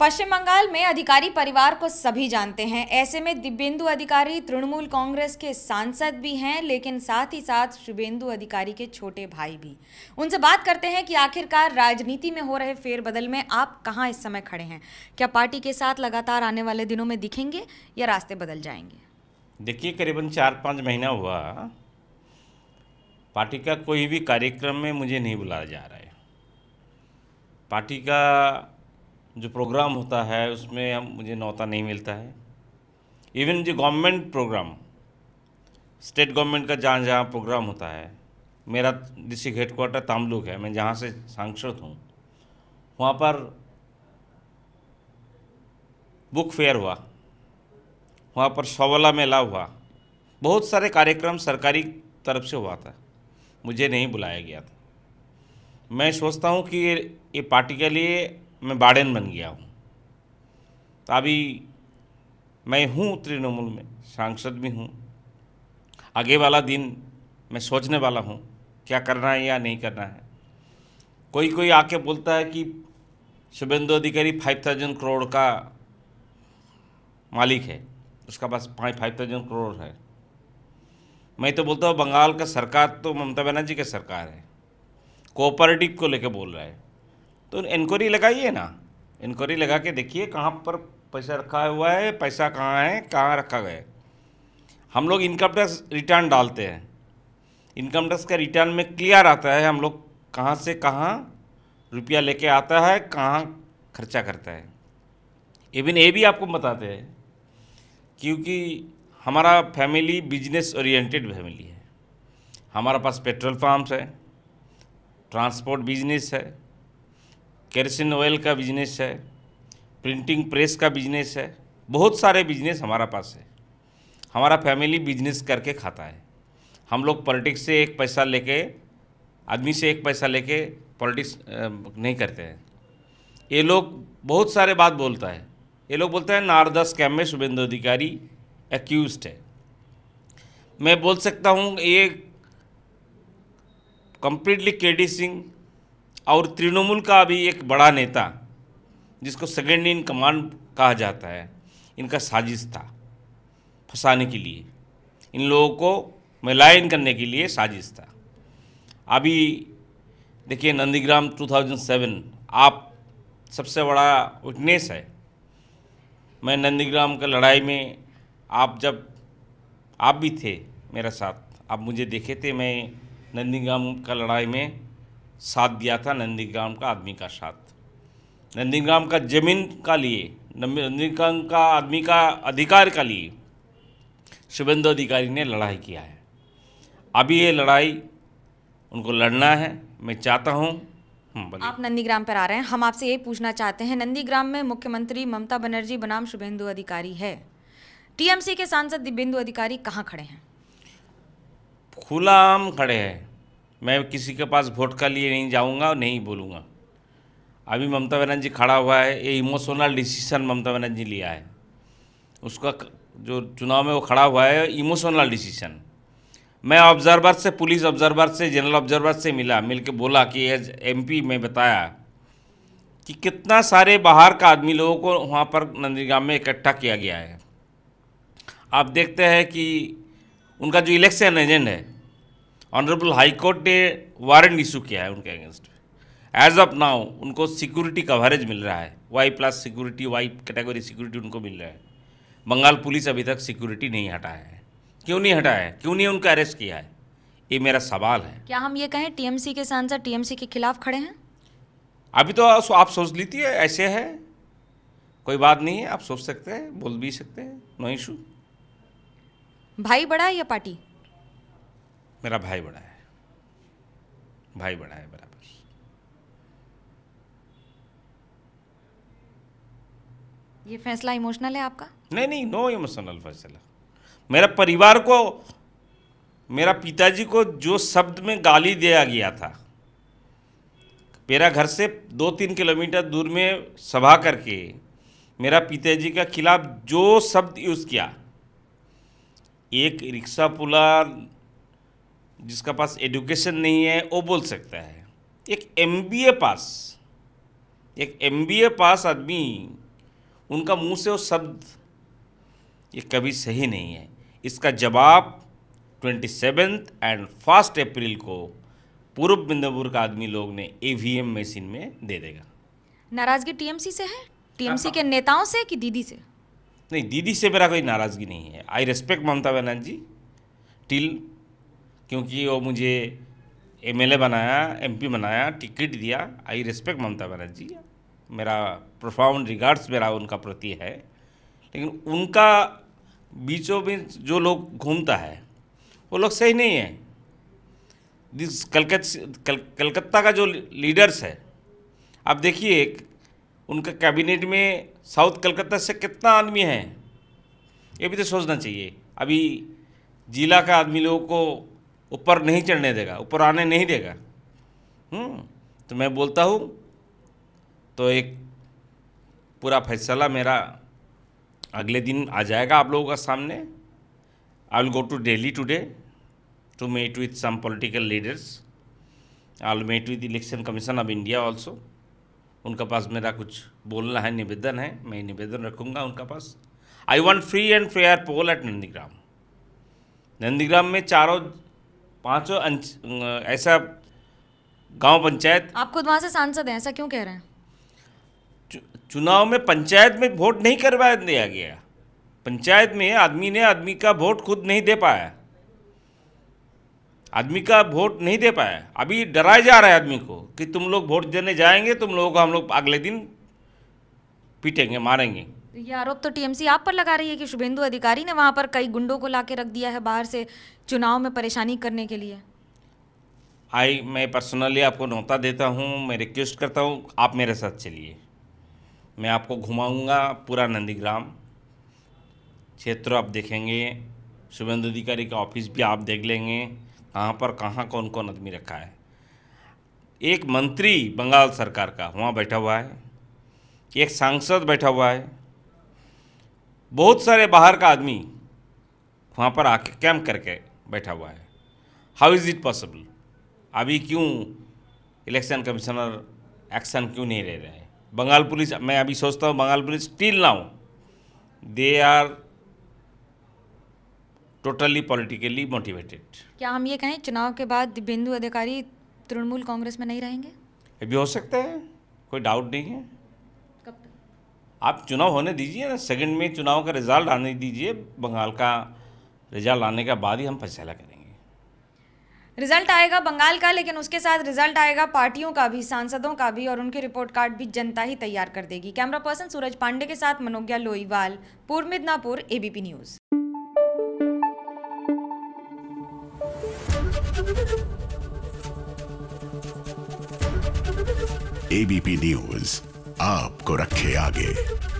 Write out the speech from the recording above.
पश्चिम बंगाल में अधिकारी परिवार को सभी जानते हैं ऐसे में दिव्यन्दु अधिकारी तृणमूल कांग्रेस के सांसद भी हैं लेकिन साथ ही साथ शुभेंदु अधिकारी के छोटे भाई भी उनसे बात करते हैं कि आखिरकार राजनीति में हो रहे फेरबदल में आप कहाँ इस समय खड़े हैं क्या पार्टी के साथ लगातार आने वाले दिनों में दिखेंगे या रास्ते बदल जाएंगे देखिए करीबन चार पाँच महीना हुआ पार्टी का कोई भी कार्यक्रम में मुझे नहीं बुलाया जा रहा है पार्टी का जो प्रोग्राम होता है उसमें हम मुझे नौता नहीं मिलता है इवन जो गवर्नमेंट प्रोग्राम स्टेट गवर्नमेंट का जहाँ जहाँ प्रोग्राम होता है मेरा डिस्ट्रिक्ट क्वार्टर तामलुक है मैं जहाँ से सांसद हूँ वहाँ पर बुक फेयर हुआ वहाँ पर सवला मेला हुआ बहुत सारे कार्यक्रम सरकारी तरफ से हुआ था मुझे नहीं बुलाया गया था मैं सोचता हूँ कि ये पार्टी के लिए मैं बाड़ेन बन गया हूँ तो अभी मैं हूँ तृणमूल में सांसद भी हूँ आगे वाला दिन मैं सोचने वाला हूँ क्या करना है या नहीं करना है कोई कोई आके बोलता है कि शुभेंदु अधिकारी फाइव थाउजेंड करोड़ का मालिक है उसका पास फाइव फाइव थाउजेंड करोड़ है मैं तो बोलता हूँ बंगाल का सरकार तो ममता बनर्जी की सरकार है कोऑपरेटिव को लेकर बोल रहा है तो इंक्वायरी लगाइए ना इंक्वायरी लगा के देखिए कहाँ पर पैसा रखा हुआ है पैसा कहाँ है कहाँ रखा गया है हम लोग इनकम टैक्स रिटर्न डालते हैं इनकम टैक्स का रिटर्न में क्लियर आता है हम लोग कहाँ से कहाँ रुपया लेके आता है कहाँ खर्चा करता है इवन ये भी आपको बताते हैं क्योंकि हमारा फैमिली बिजनेस ओरिएंटेड फैमिली है हमारे पास पेट्रोल पम्प्स है ट्रांसपोर्ट बिजनेस है कैरसिन ऑयल का बिजनेस है प्रिंटिंग प्रेस का बिजनेस है बहुत सारे बिजनेस हमारा पास है हमारा फैमिली बिजनेस करके खाता है हम लोग पॉलिटिक्स से एक पैसा लेके आदमी से एक पैसा लेके पॉलिटिक्स नहीं करते हैं ये लोग बहुत सारे बात बोलता है ये लोग बोलते हैं नारदा स्कैम में शुभेंदु अधिकारी एक्यूज है मैं बोल सकता हूँ ये कंप्लीटली के डी सिंह और तृणमूल का अभी एक बड़ा नेता जिसको सेकेंड इन कमांड कहा जाता है इनका साजिश था फंसाने के लिए इन लोगों को मिलायन करने के लिए साजिश था अभी देखिए नंदीग्राम 2007 आप सबसे बड़ा विटनेस है मैं नंदीग्राम का लड़ाई में आप जब आप भी थे मेरा साथ आप मुझे देखे थे मैं नंदीग्राम का लड़ाई में साथ दिया था नंदीग्राम का आदमी का साथ नंदीग्राम का जमीन का लिए नंदीग्राम का आदमी का अधिकार का लिए शुभेंदु अधिकारी ने लड़ाई किया है अभी ये लड़ाई उनको लड़ना है मैं चाहता हूँ आप नंदीग्राम पर आ रहे हैं हम आपसे ये पूछना चाहते हैं नंदीग्राम में मुख्यमंत्री ममता बनर्जी बनाम शुभेंदु अधिकारी है टीएमसी के सांसद दिव्यंदु अधिकारी कहाँ खड़े हैं खुलाम खड़े हैं मैं किसी के पास वोट का लिए नहीं जाऊँगा और नहीं बोलूँगा अभी ममता बनर्जी खड़ा हुआ है ये इमोशनल डिसीजन ममता बनर्जी लिया है उसका जो चुनाव में वो खड़ा हुआ है इमोशनल डिसीजन मैं ऑब्जर्वर से पुलिस ऑब्जर्वर से जनरल ऑब्जर्वर से मिला मिल के बोला कि एज एम में बताया कि कितना सारे बाहर का आदमी लोगों को वहाँ पर नंदीगाम में इकट्ठा किया गया है आप देखते हैं कि उनका जो इलेक्शन एजेंट है ऑनरेबल हाई कोर्ट ने वारंट इशू किया है उनके अगेंस्ट एज ऑफ नाउ उनको सिक्योरिटी कवरेज मिल रहा है Y plus security Y category security उनको मिल रहा है बंगाल पुलिस अभी तक सिक्योरिटी नहीं हटाया है क्यों नहीं हटाया है क्यों नहीं उनका अरेस्ट किया है ये मेरा सवाल है क्या हम ये कहें टीएमसी के सांसद टीएमसी के खिलाफ खड़े हैं अभी तो आप सोच है ऐसे है कोई बात नहीं है आप सोच सकते हैं बोल भी सकते हैं नो इशू भाई बड़ा है या पार्टी मेरा भाई बड़ा है भाई बड़ा है बराबर ये फैसला इमोशनल है आपका नहीं नहीं नो इमोशनल फैसला मेरा परिवार को मेरा पिताजी को जो शब्द में गाली दिया गया था मेरा घर से दो तीन किलोमीटर दूर में सभा करके मेरा पिताजी के खिलाफ जो शब्द यूज़ किया एक रिक्शा पुला जिसका पास एजुकेशन नहीं है वो बोल सकता है एक एमबीए पास एक एमबीए पास आदमी उनका मुंह से वो शब्द ये कभी सही नहीं है इसका जवाब twenty seventh and first April को पूर्व मिदनापुर का आदमी लोग ने ईवीएम मशीन में दे देगा नाराजगी टीएमसी से है टीएमसी हाँ, हाँ। के नेताओं से कि दीदी से नहीं दीदी से मेरा कोई नाराज़गी नहीं है I respect Mamata Banerjee till क्योंकि वो मुझे एमएलए बनाया एमपी बनाया टिकट दिया आई रिस्पेक्ट ममता बनर्जी मेरा प्रोफाउंड रिगार्ड्स मेरा उनका प्रति है लेकिन उनका बीचों बीच जो लोग घूमता है वो लोग सही नहीं है दिस कलकत्ता कल, कलकत्ता का जो लीडर्स है आप देखिए उनका कैबिनेट में साउथ कलकत्ता से कितना आदमी है ये भी तो सोचना चाहिए अभी जिला का आदमी लोगों को ऊपर नहीं चढ़ने देगा ऊपर आने नहीं देगा हम्म, तो मैं बोलता हूँ तो एक पूरा फैसला मेरा अगले दिन आ जाएगा आप लोगों का सामने I will go to Delhi today to met with some political leaders I will met with election commission of India also उनका पास मेरा कुछ बोलना है निवेदन है मैं निवेदन रखूँगा उनका पास I want free and fair poll at Nandigram Nandigram में चारों पांचों अं, ऐसा गांव पंचायत आप खुद वहां से सांसद हैं ऐसा क्यों कह रहे हैं चु, चुनाव में पंचायत में वोट नहीं करवा दिया गया पंचायत में आदमी ने आदमी का वोट खुद नहीं दे पाया आदमी का वोट नहीं दे पाया अभी डराया जा रहा है आदमी को कि तुम लोग वोट देने जाएंगे तुम लोगों को हम लोग अगले दिन पीटेंगे मारेंगे ये आरोप तो टीएमसी आप पर लगा रही है कि शुभेंदु अधिकारी ने वहाँ पर कई गुंडों को ला के रख दिया है बाहर से चुनाव में परेशानी करने के लिए आई मैं पर्सनली आपको नौता देता हूँ मैं रिक्वेस्ट करता हूँ आप मेरे साथ चलिए मैं आपको घुमाऊँगा पूरा नंदीग्राम क्षेत्र आप देखेंगे शुभेंदु अधिकारी का ऑफिस भी आप देख लेंगे कहाँ पर कहाँ कौन कौन आदमी रखा है एक मंत्री बंगाल सरकार का वहाँ बैठा हुआ है एक सांसद बैठा हुआ है बहुत सारे बाहर का आदमी वहाँ पर आके कैम्प करके बैठा हुआ है हाउ इज़ इट पॉसिबल अभी क्यों इलेक्शन कमिश्नर एक्शन क्यों नहीं ले रहे हैं बंगाल पुलिस मैं अभी सोचता हूँ Bengal police still now they are totally politically motivated क्या हम ये कहें चुनाव के बाद बिंदु अधिकारी तृणमूल कांग्रेस में नहीं रहेंगे अभी हो सकता है कोई डाउट नहीं है आप चुनाव होने दीजिए ना सेकंड में चुनाव का रिजल्ट आने दीजिए बंगाल का रिजल्ट आने के बाद ही हम फैसला करेंगे रिजल्ट आएगा बंगाल का लेकिन उसके साथ रिजल्ट आएगा पार्टियों का भी सांसदों का भी और उनके रिपोर्ट कार्ड भी जनता ही तैयार कर देगी कैमरा पर्सन सूरज पांडे के साथ मनोज्ञा लोईवाल पूर्व Midnapore ABP news ABP news आपको रखे आगे